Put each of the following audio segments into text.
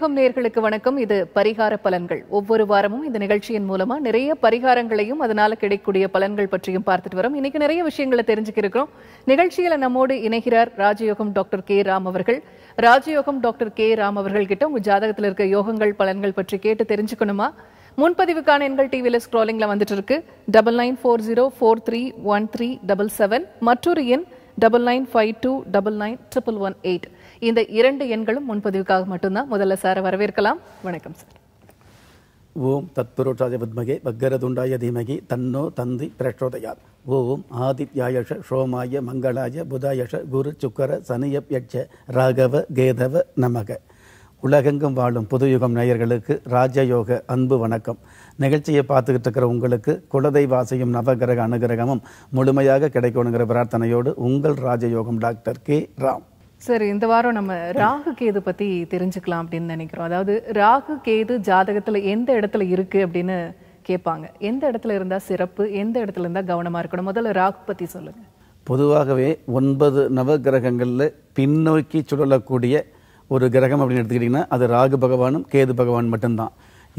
தமிழகம் நேர்களுக்கு வணக்கம் இது பரிகார பலன்கள் ஒவ்வொரு வாரமும் இந்த நிகழ்ச்சியின் மூலமா நிறைய பரிகாரங்களையும் அதனால கிடைக்கக்கூடிய பலன்கள் பற்றியும் பார்த்துட்டு வரோம் இன்னைக்கு நிறைய விஷயங்களை தெரிஞ்சுக்க இருக்கிறோம் நிகழ்ச்சியில நம்மோடு இணைகிறார் ராஜயோகம் டாக்டர் கே ராம் அவர்கள் ராஜயோகம் டாக்டர் கே ராம் அவர்கள் கிட்ட உங்க ஜாதகத்தில் இருக்க யோகங்கள் பலன்கள் பற்றி கேட்டு தெரிஞ்சுக்கணுமா முன்பதிவுக்கான எண்கள் டிவில ஸ்க்ராலிங்ல வந்துட்டு இருக்கு double nine four zero four three one three double seven மற்றொரு எண் double nine five two double nine triple one eight இந்த இரண்டு எண்களும் முன்பதிவுக்காக மட்டும்தான் முதல்ல சாரை வரவேற்கலாம் வணக்கம் சார் ஓம் தத்புரோஷாய வித்மகே பக்கரதுண்டாய தீமகி தன்னோ தந்தி பிரச்சோதயாத் ஓம் ஆதித்யாயஷ ஷோமாய மங்களாய புதாயஷ குரு சுக்கர யட்ச ராகவ கேதவ நமக உலகெங்கும் வாழும் புதுயுகம் நேயர்களுக்கு ராஜயோக அன்பு வணக்கம் நிகழ்ச்சியை பார்த்துக்கிட்டு இருக்கிற உங்களுக்கு குலதெய்வாசையும் நவகிரக அனுகிரகமும் முழுமையாக கிடைக்கணுங்கிற பிரார்த்தனையோடு உங்கள் ராஜயோகம் டாக்டர் கே ராம் சார் இந்த வாரம் நம்ம ராகு கேது பற்றி தெரிஞ்சுக்கலாம் அப்படின்னு நினைக்கிறோம் அதாவது ராகு கேது ஜாதகத்தில் எந்த இடத்துல இருக்குது அப்படின்னு கேட்பாங்க எந்த இடத்துல இருந்தால் சிறப்பு எந்த இடத்துல இருந்தால் கவனமாக இருக்கணும் முதல்ல ராகு பற்றி சொல்லுங்கள் பொதுவாகவே ஒன்பது நவ கிரகங்களில் பின்னோக்கி சுழலக்கூடிய ஒரு கிரகம் அப்படின்னு எடுத்துக்கிட்டிங்கன்னா அது ராகு பகவானும் கேது பகவான் மட்டும்தான்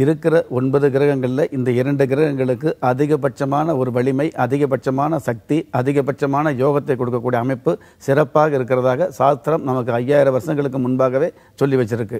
இருக்கிற ஒன்பது கிரகங்களில் இந்த இரண்டு கிரகங்களுக்கு அதிகபட்சமான ஒரு வலிமை அதிகபட்சமான சக்தி அதிகபட்சமான யோகத்தை கொடுக்கக்கூடிய அமைப்பு சிறப்பாக இருக்கிறதாக சாஸ்திரம் நமக்கு ஐயாயிரம் வருஷங்களுக்கு முன்பாகவே சொல்லி வச்சிருக்கு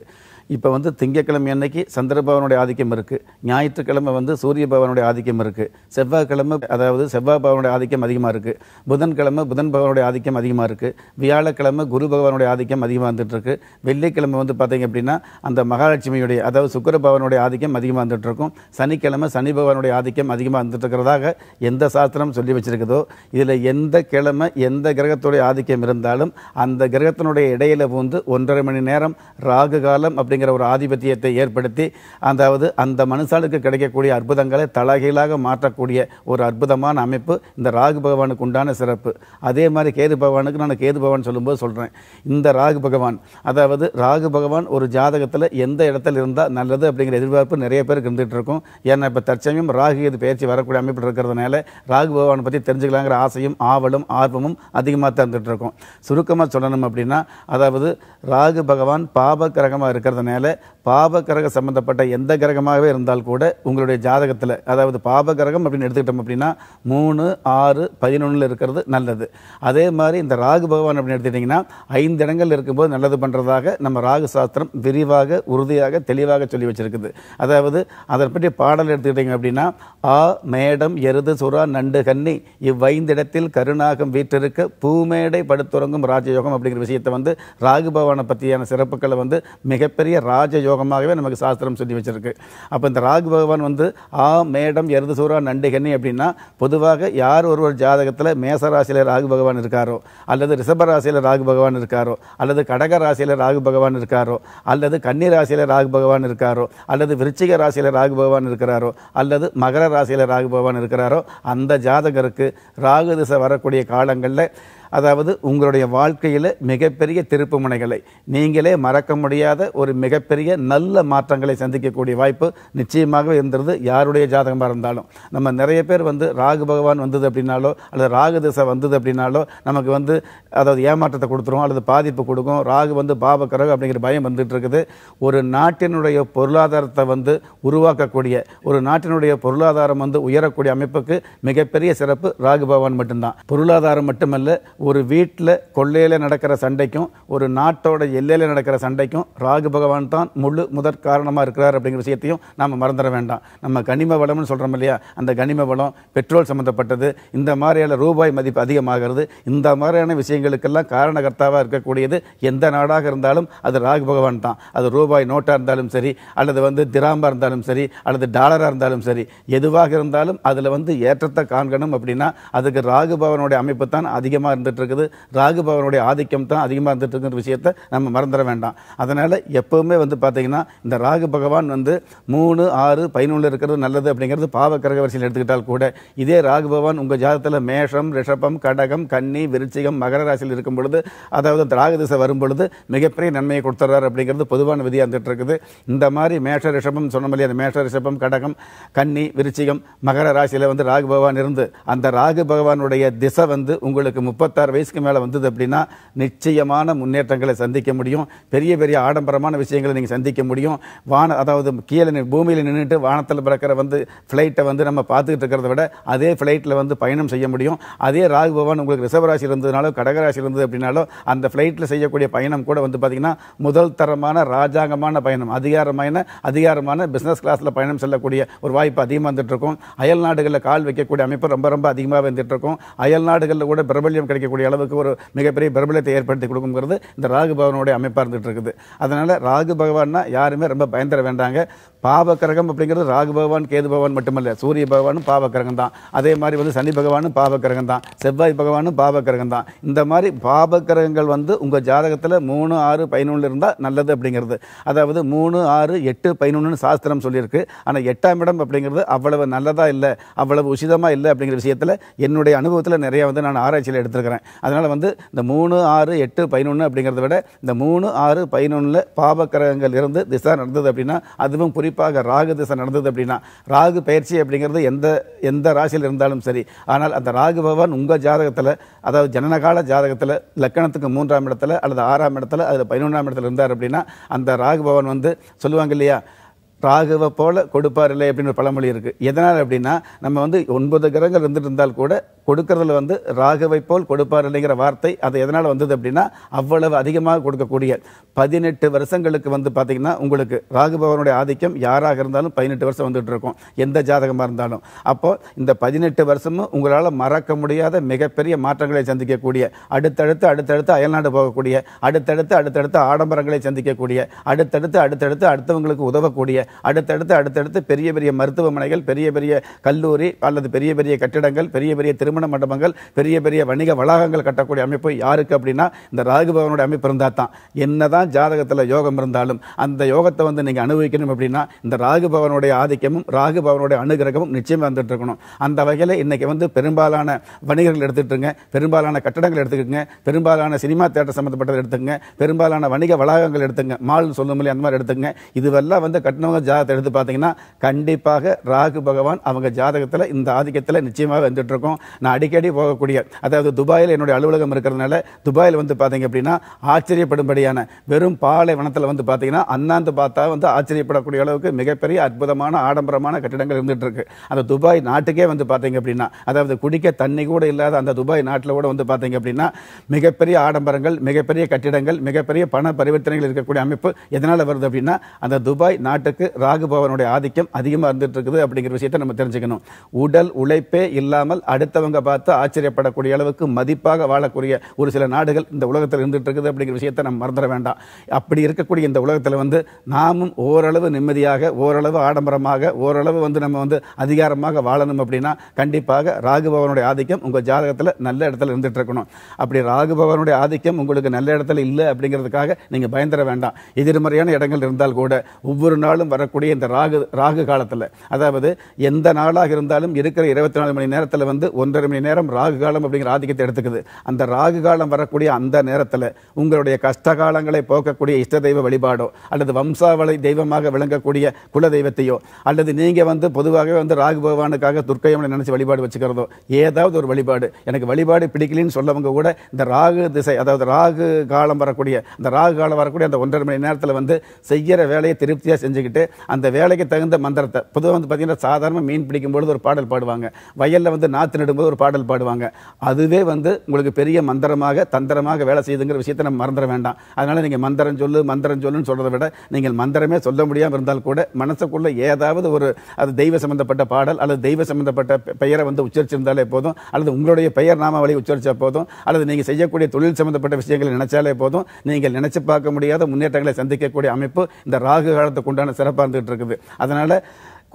இப்போ வந்து திங்கக்கிழமை அன்னைக்கு சந்திரபவனுடைய ஆதிக்கம் இருக்குது ஞாயிற்றுக்கிழமை வந்து சூரிய பவனுடைய ஆதிக்கம் இருக்குது செவ்வாய்க்கிழமை அதாவது செவ்வாய் பவனுடைய ஆதிக்கம் அதிகமாக இருக்குது புதன்கிழமை புதன் பவனுடைய ஆதிக்கம் அதிகமாக இருக்குது வியாழக்கிழமை குரு பகவானுடைய ஆதிக்கம் அதிகமாக வந்துட்டுருக்கு வெள்ளிக்கிழமை வந்து பார்த்திங்க அப்படின்னா அந்த மகாலட்சுமியுடைய அதாவது சுக்கர பவனுடைய ஆதிக்கம் அதிகமாக வந்துட்டுருக்கும் சனிக்கிழமை சனி பகவானுடைய ஆதிக்கம் அதிகமாக வந்துட்டுருக்கிறதாக எந்த சாஸ்திரம் சொல்லி வச்சுருக்குதோ இதில் எந்த கிழமை எந்த கிரகத்துடைய ஆதிக்கம் இருந்தாலும் அந்த கிரகத்தினுடைய இடையில பூந்து ஒன்றரை மணி நேரம் ராகு காலம் அப்படிங்கிற அப்படிங்கிற ஒரு ஆதிபத்தியத்தை ஏற்படுத்தி அதாவது அந்த மனுஷாலுக்கு கிடைக்கக்கூடிய அற்புதங்களை தலகையிலாக மாற்றக்கூடிய ஒரு அற்புதமான அமைப்பு இந்த ராகு பகவானுக்கு உண்டான சிறப்பு அதே மாதிரி கேது பகவானுக்கு நான் கேது பகவான் சொல்லும்போது சொல்கிறேன் இந்த ராகு பகவான் அதாவது ராகு பகவான் ஒரு ஜாதகத்தில் எந்த இடத்துல இருந்தால் நல்லது அப்படிங்கிற எதிர்பார்ப்பு நிறைய பேருக்கு இருந்துகிட்டு இருக்கும் ஏன்னா இப்போ தற்சமயம் ராகு இது பயிற்சி வரக்கூடிய அமைப்பில் இருக்கிறதுனால ராகு பகவானை பற்றி தெரிஞ்சுக்கலாங்கிற ஆசையும் ஆவலும் ஆர்வமும் அதிகமாக தந்துட்டு இருக்கும் சுருக்கமாக சொல்லணும் அப்படின்னா அதாவது ராகு பகவான் பாபகரகமாக இருக்கிறதுனால மேலே பாப கிரகம் சம்மந்தப்பட்ட எந்த கிரகமாகவே இருந்தால் கூட உங்களுடைய ஜாதகத்தில் அதாவது பாப கிரகம் அப்படின்னு எடுத்துக்கிட்டோம் அப்படின்னா மூணு ஆறு பதினொன்றில் இருக்கிறது நல்லது அதே மாதிரி இந்த ராகு பகவான் அப்படின்னு எடுத்துக்கிட்டிங்கன்னா ஐந்து இடங்கள் இருக்கும்போது நல்லது பண்ணுறதாக நம்ம ராகு சாஸ்திரம் விரிவாக உறுதியாக தெளிவாக சொல்லி வச்சுருக்குது அதாவது அதை பற்றி பாடல் எடுத்துக்கிட்டிங்க அப்படின்னா ஆ மேடம் எருது சுறா நண்டு கன்னி இவ்வைந்திடத்தில் கருணாகம் வீற்றிருக்க பூமேடை படுத்துறங்கும் ராஜயோகம் அப்படிங்கிற விஷயத்தை வந்து ராகு பகவானை பற்றியான சிறப்புகளை வந்து மிகப்பெரிய பெரிய ராஜ யோகமாகவே நமக்கு சாஸ்திரம் சொல்லி வச்சிருக்கு அப்போ இந்த ராகு பகவான் வந்து ஆ மேடம் எருது சூரா நண்டுகன்னி அப்படின்னா பொதுவாக யார் ஒரு ஒரு ஜாதகத்தில் மேசராசியில் ராகு பகவான் இருக்காரோ அல்லது ரிஷபராசியில் ராகு பகவான் இருக்காரோ அல்லது கடக ராசியில் ராகு பகவான் இருக்காரோ அல்லது கன்னி ராசியில் ராகு பகவான் இருக்காரோ அல்லது விருச்சிக ராசியில் ராகு பகவான் இருக்கிறாரோ அல்லது மகர ராசியில் ராகு பகவான் இருக்கிறாரோ அந்த ஜாதகருக்கு ராகு திசை வரக்கூடிய காலங்களில் அதாவது உங்களுடைய வாழ்க்கையில் மிகப்பெரிய திருப்புமுனைகளை நீங்களே மறக்க முடியாத ஒரு மிகப்பெரிய நல்ல மாற்றங்களை சந்திக்கக்கூடிய வாய்ப்பு நிச்சயமாக இருந்தது யாருடைய ஜாதகமாக இருந்தாலும் நம்ம நிறைய பேர் வந்து ராகு பகவான் வந்தது அப்படின்னாலோ அல்லது ராகு திசை வந்தது அப்படின்னாலோ நமக்கு வந்து அதாவது ஏமாற்றத்தை கொடுத்துரும் அல்லது பாதிப்பு கொடுக்கும் ராகு வந்து பாபக்கரகு அப்படிங்கிற பயம் வந்துட்டு இருக்குது ஒரு நாட்டினுடைய பொருளாதாரத்தை வந்து உருவாக்கக்கூடிய ஒரு நாட்டினுடைய பொருளாதாரம் வந்து உயரக்கூடிய அமைப்புக்கு மிகப்பெரிய சிறப்பு ராகு பகவான் மட்டும்தான் பொருளாதாரம் மட்டுமல்ல ஒரு வீட்டில் கொள்ளையில் நடக்கிற சண்டைக்கும் ஒரு நாட்டோட எல்லையில் நடக்கிற சண்டைக்கும் ராகு பகவான் தான் முழு முதற் காரணமாக இருக்கிறார் அப்படிங்கிற விஷயத்தையும் நாம் மறந்துட வேண்டாம் நம்ம கனிம வளம்னு சொல்கிறோம் இல்லையா அந்த கனிம வளம் பெட்ரோல் சம்மந்தப்பட்டது இந்த மாதிரியான ரூபாய் மதிப்பு அதிகமாகிறது இந்த மாதிரியான விஷயங்களுக்கெல்லாம் காரணகர்த்தாவாக இருக்கக்கூடியது எந்த நாடாக இருந்தாலும் அது ராகு பகவான் தான் அது ரூபாய் நோட்டாக இருந்தாலும் சரி அல்லது வந்து திராம்பாக இருந்தாலும் சரி அல்லது டாலராக இருந்தாலும் சரி எதுவாக இருந்தாலும் அதில் வந்து ஏற்றத்தை காண்கணும் அப்படின்னா அதுக்கு ராகு பவனுடைய அமைப்பு தான் அதிகமாக இருந்து வந்துட்டு இருக்குது ராகு பவனுடைய ஆதிக்கம் தான் அதிகமாக வந்துட்டு இருக்குன்ற விஷயத்தை நம்ம மறந்துட வேண்டாம் அதனால எப்பவுமே வந்து பார்த்தீங்கன்னா இந்த ராகு பகவான் வந்து மூணு ஆறு பதினொன்று இருக்கிறது நல்லது அப்படிங்கிறது பாவ கிரக வரிசையில் எடுத்துக்கிட்டால் கூட இதே ராகு பகவான் உங்கள் ஜாதத்தில் மேஷம் ரிஷபம் கடகம் கன்னி விருச்சிகம் மகர ராசியில் இருக்கும் பொழுது அதாவது அந்த ராகு திசை வரும் பொழுது மிகப்பெரிய நன்மையை கொடுத்துட்றாரு அப்படிங்கிறது பொதுவான விதியாக வந்துட்டு இருக்குது இந்த மாதிரி மேஷ ரிஷபம் சொன்ன மாதிரி அந்த மேஷ ரிஷபம் கடகம் கன்னி விருச்சிகம் மகர ராசியில் வந்து ராகு பகவான் இருந்து அந்த ராகு பகவானுடைய திசை வந்து உங்களுக்கு முப்பத்தாறு இருபத்தாறு வயசுக்கு மேலே வந்தது அப்படின்னா நிச்சயமான முன்னேற்றங்களை சந்திக்க முடியும் பெரிய பெரிய ஆடம்பரமான விஷயங்களை நீங்கள் சந்திக்க முடியும் வான அதாவது கீழே பூமியில் நின்றுட்டு வானத்தில் பிறக்கிற வந்து ஃப்ளைட்டை வந்து நம்ம பார்த்துக்கிட்டு இருக்கிறத விட அதே ஃப்ளைட்டில் வந்து பயணம் செய்ய முடியும் அதே ராகு உங்களுக்கு ரிசவராசி இருந்ததுனாலோ கடகராசி இருந்தது அப்படின்னாலோ அந்த ஃப்ளைட்டில் செய்யக்கூடிய பயணம் கூட வந்து பார்த்திங்கன்னா முதல் தரமான ராஜாங்கமான பயணம் அதிகாரமான அதிகாரமான பிஸ்னஸ் கிளாஸில் பயணம் செல்லக்கூடிய ஒரு வாய்ப்பு அதிகமாக வந்துட்டுருக்கும் அயல் நாடுகளில் கால் வைக்கக்கூடிய அமைப்பு ரொம்ப ரொம்ப அதிகமாக இருக்கும் அயல் நாடுகளில் கூட பிரபல்யம் கிடைக்க செய்யக்கூடிய அளவுக்கு ஒரு மிகப்பெரிய பிரபலத்தை ஏற்படுத்தி கொடுக்குங்கிறது இந்த ராகு பகவானுடைய அமைப்பாக இருந்துகிட்டு இருக்குது அதனால் ராகு பகவான்னா யாருமே ரொம்ப பயந்தர வேண்டாங்க பாவக்கிரகம் அப்படிங்கிறது ராகு பகவான் கேது பகவான் மட்டுமல்ல சூரிய பகவானும் பாவக்கிரகம் தான் அதே மாதிரி வந்து சனி பகவானும் பாவக்கிரகம் தான் செவ்வாய் பகவானும் பாவக்கிரகம் தான் இந்த மாதிரி பாவக்கிரகங்கள் வந்து உங்கள் ஜாதகத்தில் மூணு ஆறு பதினொன்று இருந்தால் நல்லது அப்படிங்கிறது அதாவது மூணு ஆறு எட்டு பதினொன்றுன்னு சாஸ்திரம் சொல்லியிருக்கு ஆனால் எட்டாம் இடம் அப்படிங்கிறது அவ்வளவு நல்லதாக இல்லை அவ்வளவு உசிதமாக இல்லை அப்படிங்கிற விஷயத்தில் என்னுடைய அனுபவத்தில் நிறைய வந்து நான் ஆராய்ச்சியில் எடுத்துருக்கேன் கேட்குறேன் அதனால் வந்து இந்த மூணு ஆறு எட்டு பதினொன்று அப்படிங்கிறத விட இந்த மூணு ஆறு பதினொன்றில் பாபக்கிரகங்கள் இருந்து திசை நடந்தது அப்படின்னா அதுவும் குறிப்பாக ராகு திசை நடந்தது அப்படின்னா ராகு பயிற்சி அப்படிங்கிறது எந்த எந்த ராசியில் இருந்தாலும் சரி ஆனால் அந்த ராகு பகவான் உங்கள் ஜாதகத்தில் அதாவது ஜனனகால ஜாதகத்தில் லக்கணத்துக்கு மூன்றாம் இடத்துல அல்லது ஆறாம் இடத்துல அதில் பதினொன்றாம் இடத்துல இருந்தார் அப்படின்னா அந்த ராகு பவன் வந்து சொல்லுவாங்க இல்லையா ராகுவ போல இல்லை அப்படின்னு ஒரு பழமொழி இருக்குது எதனால் அப்படின்னா நம்ம வந்து ஒன்பது கிரகங்கள் இருந்துட்டு இருந்தால் கூட கொடுக்கறதுல வந்து ராகுவை போல் கொடுப்பார் இல்லைங்கிற வார்த்தை அது எதனால் வந்தது அப்படின்னா அவ்வளவு அதிகமாக கொடுக்கக்கூடிய பதினெட்டு வருஷங்களுக்கு வந்து பார்த்திங்கன்னா உங்களுக்கு ராகு ஆதிக்கம் யாராக இருந்தாலும் பதினெட்டு வருஷம் வந்துட்டு இருக்கும் எந்த ஜாதகமாக இருந்தாலும் அப்போது இந்த பதினெட்டு வருஷமும் உங்களால் மறக்க முடியாத மிகப்பெரிய மாற்றங்களை சந்திக்கக்கூடிய அடுத்தடுத்து அடுத்தடுத்து அயல்நாடு போகக்கூடிய அடுத்தடுத்து அடுத்தடுத்து ஆடம்பரங்களை சந்திக்கக்கூடிய அடுத்தடுத்து அடுத்தடுத்து அடுத்தவங்களுக்கு உதவக்கூடிய அடுத்தடுத்து அடுத்தடுத்து பெரிய பெரிய மருத்துவமனைகள் பெரிய பெரிய கல்லூரி அல்லது பெரிய பெரிய கட்டிடங்கள் பெரிய பெரிய திருமண மண்டபங்கள் பெரிய பெரிய வணிக வளாகங்கள் கட்டக்கூடிய அமைப்பு யாருக்கு அப்படின்னா இந்த ராகுபவனுடைய அமைப்பு இருந்தால் தான் என்னதான் ஜாதகத்தில் யோகம் இருந்தாலும் அந்த யோகத்தை வந்து நீங்கள் அனுபவிக்கணும் அப்படின்னா இந்த ராகுபவனுடைய ஆதிக்கமும் ராகுபவனுடைய அனுகிரகமும் நிச்சயம் வந்துட்டு இருக்கணும் அந்த வகையில் இன்னைக்கு வந்து பெரும்பாலான வணிகர்கள் எடுத்துட்டுருங்க பெரும்பாலான கட்டடங்கள் எடுத்துக்கோங்க பெரும்பாலான சினிமா தேட்டர் சம்மந்தப்பட்டதை எடுத்துங்க பெரும்பாலான வணிக வளாகங்கள் எடுத்துங்க மால்னு சொல்லும் அந்த மாதிரி எடுத்துங்க இதுவெல்லாம் வந்து கட்டினவங்க தடவை ஜாதகத்தை எடுத்து பார்த்தீங்கன்னா கண்டிப்பாக ராகு பகவான் அவங்க ஜாதகத்தில் இந்த ஆதிக்கத்தில் நிச்சயமாக இருக்கோம் நான் அடிக்கடி போகக்கூடிய அதாவது துபாயில் என்னுடைய அலுவலகம் இருக்கிறதுனால துபாயில் வந்து பார்த்தீங்க அப்படின்னா ஆச்சரியப்படும்படியான வெறும் பாலைவனத்தில் வந்து பார்த்தீங்கன்னா அண்ணாந்து பார்த்தா வந்து ஆச்சரியப்படக்கூடிய அளவுக்கு மிகப்பெரிய அற்புதமான ஆடம்பரமான கட்டிடங்கள் இருந்துட்டு இருக்கு அந்த துபாய் நாட்டுக்கே வந்து பார்த்தீங்க அப்படின்னா அதாவது குடிக்க தண்ணி கூட இல்லாத அந்த துபாய் நாட்டில் கூட வந்து பார்த்தீங்க அப்படின்னா மிகப்பெரிய ஆடம்பரங்கள் மிகப்பெரிய கட்டிடங்கள் மிகப்பெரிய பண பரிவர்த்தனைகள் இருக்கக்கூடிய அமைப்பு எதனால் வருது அப்படின்னா அந்த துபாய் நாட்டுக்கு ராகுபவனுடைய ஆதிக்கம் அதிகமாக இருந்துட்டு இருக்குது அப்படிங்கிற விஷயத்தை நம்ம தெரிஞ்சுக்கணும் உடல் உழைப்பே இல்லாமல் அடுத்தவங்க பார்த்து ஆச்சரியப்படக்கூடிய அளவுக்கு மதிப்பாக வாழக்கூடிய ஒரு சில நாடுகள் இந்த உலகத்தில் இருந்துட்டு இருக்குது அப்படிங்கிற விஷயத்தை நம்ம மறந்துட வேண்டாம் அப்படி இருக்கக்கூடிய இந்த உலகத்தில் வந்து நாமும் ஓரளவு நிம்மதியாக ஓரளவு ஆடம்பரமாக ஓரளவு வந்து நம்ம வந்து அதிகாரமாக வாழணும் அப்படின்னா கண்டிப்பாக ராகுபவனுடைய ஆதிக்கம் உங்கள் ஜாதகத்தில் நல்ல இடத்துல இருந்துட்டு இருக்கணும் அப்படி ராகுபவனுடைய ஆதிக்கம் உங்களுக்கு நல்ல இடத்துல இல்லை அப்படிங்கிறதுக்காக நீங்கள் பயந்துட வேண்டாம் எதிர்மறையான இடங்கள் இருந்தால் கூட ஒவ்வொரு நாளும் வர வரக்கூடிய இந்த ராகு ராகு காலத்தில் அதாவது எந்த நாளாக இருந்தாலும் இருக்கிற இருபத்தி நாலு மணி நேரத்தில் வந்து ஒன்றரை மணி நேரம் ராகு காலம் அப்படிங்கிற ஆதிக்கத்தை எடுத்துக்குது அந்த ராகு காலம் வரக்கூடிய அந்த நேரத்தில் உங்களுடைய கஷ்ட காலங்களை போக்கக்கூடிய இஷ்ட தெய்வ வழிபாடோ அல்லது வம்சாவளி தெய்வமாக விளங்கக்கூடிய குல தெய்வத்தையோ அல்லது நீங்கள் வந்து பொதுவாகவே வந்து ராகு பகவானுக்காக துர்க்கையம்மனை நினச்சி வழிபாடு வச்சுக்கிறதோ ஏதாவது ஒரு வழிபாடு எனக்கு வழிபாடு பிடிக்கலன்னு சொல்லவங்க கூட இந்த ராகு திசை அதாவது ராகு காலம் வரக்கூடிய அந்த ராகு காலம் வரக்கூடிய அந்த ஒன்றரை மணி நேரத்தில் வந்து செய்கிற வேலையை திருப்தியாக செஞ்சுக்கிட்டு அந்த வேலைக்கு தகுந்த மந்திரத்தை பொதுவாக வந்து பார்த்தீங்கன்னா சாதாரண மீன் பிடிக்கும் பொழுது ஒரு பாடல் பாடுவாங்க வயலில் வந்து நாற்று நடும்போது ஒரு பாடல் பாடுவாங்க அதுவே வந்து உங்களுக்கு பெரிய மந்திரமாக தந்திரமாக வேலை செய்யுதுங்கிற விஷயத்தை நம்ம மறந்துட வேண்டாம் அதனால் நீங்கள் மந்திரம் சொல்லு மந்திரம் சொல்லுன்னு சொல்கிறத விட நீங்கள் மந்திரமே சொல்ல முடியாமல் இருந்தால் கூட மனசுக்குள்ளே ஏதாவது ஒரு அது தெய்வ சம்பந்தப்பட்ட பாடல் அல்லது தெய்வ சம்பந்தப்பட்ட பெயரை வந்து உச்சரிச்சிருந்தாலே போதும் அல்லது உங்களுடைய பெயர் நாமாவளி உச்சரித்தா போதும் அல்லது நீங்கள் செய்யக்கூடிய தொழில் சம்பந்தப்பட்ட விஷயங்களை நினைச்சாலே போதும் நீங்கள் நினைச்சு பார்க்க முடியாத முன்னேற்றங்களை சந்திக்கக்கூடிய அமைப்பு இந்த ராகு காலத்துக்கு உண்டான சிறப்பு வேலை இருக்குது அதனால்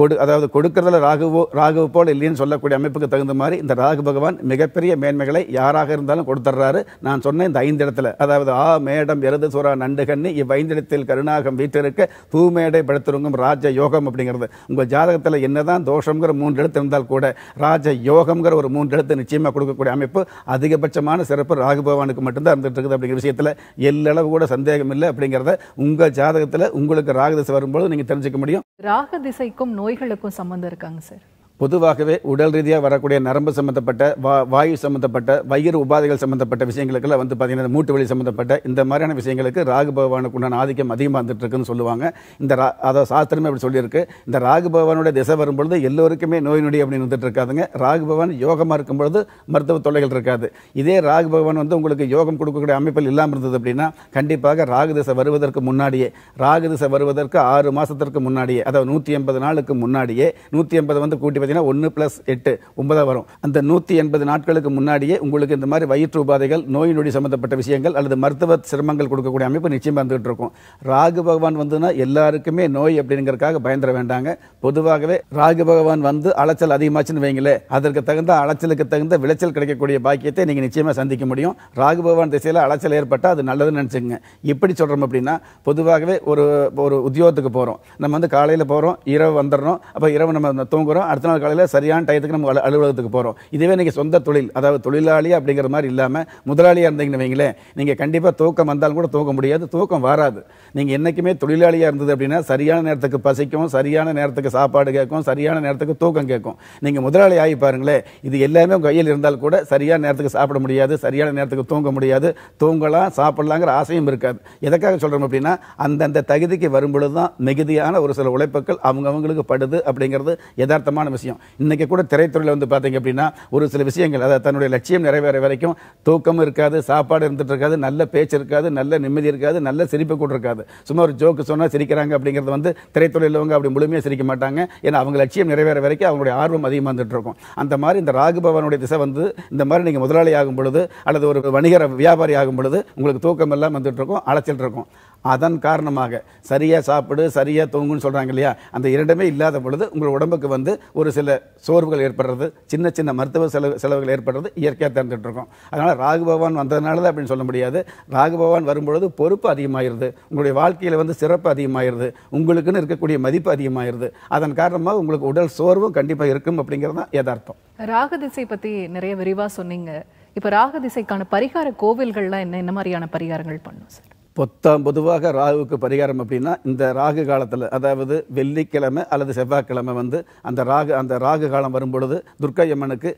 கொடு அதாவது கொடுக்கறதுல ராகுவோ ராகு போல் இல்லைன்னு சொல்லக்கூடிய அமைப்புக்கு தகுந்த மாதிரி இந்த ராகு பகவான் மிகப்பெரிய மேன்மைகளை யாராக இருந்தாலும் கொடுத்துட்றாரு நான் சொன்னேன் இந்த ஐந்து இடத்துல அதாவது ஆ மேடம் எருது சுரா நண்டு கண்ணி இவ்வைந்திடத்தில் கருணாகம் வீட்டிற்கு தூமேடை படுத்துருங்கும் ராஜ யோகம் அப்படிங்கிறது உங்கள் ஜாதகத்தில் என்னதான் தோஷங்கிற மூன்று எழுத்து இருந்தால் கூட ராஜ யோகம்ங்கிற ஒரு மூன்று எழுத்து நிச்சயமாக கொடுக்கக்கூடிய அமைப்பு அதிகபட்சமான சிறப்பு ராகு பகவானுக்கு மட்டும்தான் இருந்துட்டு இருக்குது அப்படிங்கிற விஷயத்தில் எல்லளவு கூட சந்தேகம் இல்லை அப்படிங்கிறத உங்கள் ஜாதகத்தில் உங்களுக்கு ராகு திசை வரும்போது நீங்கள் தெரிஞ்சுக்க முடியும் ராகு திசைக்கும் நோய்களுக்கும் சம்மந்தம் இருக்காங்க சார் பொதுவாகவே உடல் ரீதியாக வரக்கூடிய நரம்பு சம்மந்தப்பட்ட வா வாயு சம்மந்தப்பட்ட வயிறு உபாதைகள் சம்மந்தப்பட்ட விஷயங்களுக்கெல்லாம் வந்து பார்த்தீங்கன்னா மூட்டு வழி சம்மந்தப்பட்ட இந்த மாதிரியான விஷயங்களுக்கு ராகு பகவானுக்கு உண்டான ஆதிக்கம் அதிகமாக வந்துட்டுருக்குன்னு சொல்லுவாங்க இந்த ரா அதாவது சாஸ்திரமே அப்படி சொல்லியிருக்கு இந்த ராகு பகவானுடைய திசை வரும்பொழுது எல்லோருக்குமே நோய் நொடி அப்படின்னு வந்துட்டு இருக்காதுங்க ராகு பகவான் யோகமாக இருக்கும் பொழுது மருத்துவ தொல்லைகள் இருக்காது இதே ராகு பகவான் வந்து உங்களுக்கு யோகம் கொடுக்கக்கூடிய அமைப்பில் இல்லாமல் இருந்தது அப்படின்னா கண்டிப்பாக ராகு திசை வருவதற்கு முன்னாடியே ராகு திசை வருவதற்கு ஆறு மாதத்திற்கு முன்னாடியே அதாவது நூற்றி எண்பது நாளுக்கு முன்னாடியே நூற்றி எண்பது வந்து கூட்டி பார்த்தீங்கன்னா ஒன்று ப்ளஸ் எட்டு ஒன்பதாக வரும் அந்த நூற்றி எண்பது நாட்களுக்கு முன்னாடியே உங்களுக்கு இந்த மாதிரி வயிற்று உபாதைகள் நோய் நொடி சம்மந்தப்பட்ட விஷயங்கள் அல்லது மருத்துவ சிரமங்கள் கொடுக்கக்கூடிய அமைப்பு நிச்சயமாக வந்துகிட்டு இருக்கும் ராகு பகவான் வந்துன்னா எல்லாருக்குமே நோய் அப்படிங்கிறதுக்காக பயந்துட வேண்டாங்க பொதுவாகவே ராகு பகவான் வந்து அலைச்சல் அதிகமாச்சுன்னு வைங்களேன் அதற்கு தகுந்த அலைச்சலுக்கு தகுந்த விளைச்சல் கிடைக்கக்கூடிய பாக்கியத்தை நீங்கள் நிச்சயமாக சந்திக்க முடியும் ராகு பகவான் திசையில் அலைச்சல் ஏற்பட்டால் அது நல்லதுன்னு நினச்சிங்க எப்படி சொல்கிறோம் அப்படின்னா பொதுவாகவே ஒரு ஒரு உத்தியோகத்துக்கு போகிறோம் நம்ம வந்து காலையில் போகிறோம் இரவு வந்துடுறோம் அப்போ இரவு நம்ம தூங்குறோம் அடுத்த நாள் நாள் காலையில் சரியான டயத்துக்கு நம்ம அலுவலகத்துக்கு போகிறோம் இதுவே நீங்கள் சொந்த தொழில் அதாவது தொழிலாளி அப்படிங்கிற மாதிரி இல்லாமல் முதலாளியாக இருந்தீங்கன்னு வைங்களேன் நீங்கள் கண்டிப்பாக தூக்கம் வந்தாலும் கூட தூக்க முடியாது தூக்கம் வராது நீங்கள் என்றைக்குமே தொழிலாளியாக இருந்தது அப்படின்னா சரியான நேரத்துக்கு பசிக்கும் சரியான நேரத்துக்கு சாப்பாடு கேட்கும் சரியான நேரத்துக்கு தூக்கம் கேட்கும் நீங்கள் முதலாளி ஆகி பாருங்களேன் இது எல்லாமே உங்கள் கையில் இருந்தால் கூட சரியான நேரத்துக்கு சாப்பிட முடியாது சரியான நேரத்துக்கு தூங்க முடியாது தூங்கலாம் சாப்பிடலாங்கிற ஆசையும் இருக்காது எதற்காக சொல்கிறோம் அப்படின்னா அந்தந்த தகுதிக்கு வரும்பொழுது தான் மிகுதியான ஒரு சில உழைப்புகள் அவங்கவுங்களுக்கு படுது அப்படிங்கிறது யதார்த்தமான விஷயம் அவசியம் இன்றைக்கி கூட திரைத்துறையில் வந்து பார்த்தீங்க அப்படின்னா ஒரு சில விஷயங்கள் அதாவது தன்னுடைய லட்சியம் நிறைவேற வரைக்கும் தூக்கமும் இருக்காது சாப்பாடு இருந்துகிட்டு இருக்காது நல்ல பேச்சு இருக்காது நல்ல நிம்மதி இருக்காது நல்ல சிரிப்பு கூட இருக்காது சும்மா ஒரு ஜோக்கு சொன்னால் சிரிக்கிறாங்க அப்படிங்கிறது வந்து திரைத்துறையிலவங்க அப்படி முழுமையாக சிரிக்க மாட்டாங்க ஏன்னா அவங்க லட்சியம் நிறைவேற வரைக்கும் அவங்களுடைய ஆர்வம் அதிகமாக வந்துட்டு இருக்கும் அந்த மாதிரி இந்த ராகுபவனுடைய திசை வந்து இந்த மாதிரி நீங்கள் முதலாளி ஆகும் பொழுது அல்லது ஒரு வணிகர வியாபாரி ஆகும் பொழுது உங்களுக்கு தூக்கம் எல்லாம் வந்துட்டு இருக்கும் அலைச்சல் இருக்கும் அதன் காரணமாக சரியாக சாப்பிடு சரியாக தூங்குன்னு சொல்கிறாங்க இல்லையா அந்த இரண்டுமே இல்லாத பொழுது உங்கள் உடம்புக்கு வந்து ஒரு சில சோர்வுகள் ஏற்படுறது சின்ன சின்ன மருத்துவ செலவு செலவுகள் ஏற்படுறது இயற்கையாக திறந்துகிட்டு இருக்கோம் அதனால் ராகு பகவான் வந்ததுனால தான் அப்படின்னு சொல்ல முடியாது ராகு பகவான் வரும்பொழுது பொறுப்பு அதிகமாயிருது உங்களுடைய வாழ்க்கையில் வந்து சிறப்பு அதிகமாயிருது உங்களுக்குன்னு இருக்கக்கூடிய மதிப்பு அதிகமாயிருது அதன் காரணமாக உங்களுக்கு உடல் சோர்வும் கண்டிப்பாக இருக்கும் அப்படிங்கிறது தான் யதார்த்தம் ராகு திசை பற்றி நிறைய விரிவாக சொன்னீங்க இப்போ ராகு திசைக்கான பரிகார கோவில்கள்லாம் என்ன என்ன மாதிரியான பரிகாரங்கள் பண்ணும் சார் பொத்தம் பொதுவாக ராகுவுக்கு பரிகாரம் அப்படின்னா இந்த ராகு காலத்தில் அதாவது வெள்ளிக்கிழமை அல்லது செவ்வாய்க்கிழமை வந்து அந்த ராகு அந்த ராகு காலம் வரும்பொழுது துர்க்கை அம்மனுக்கு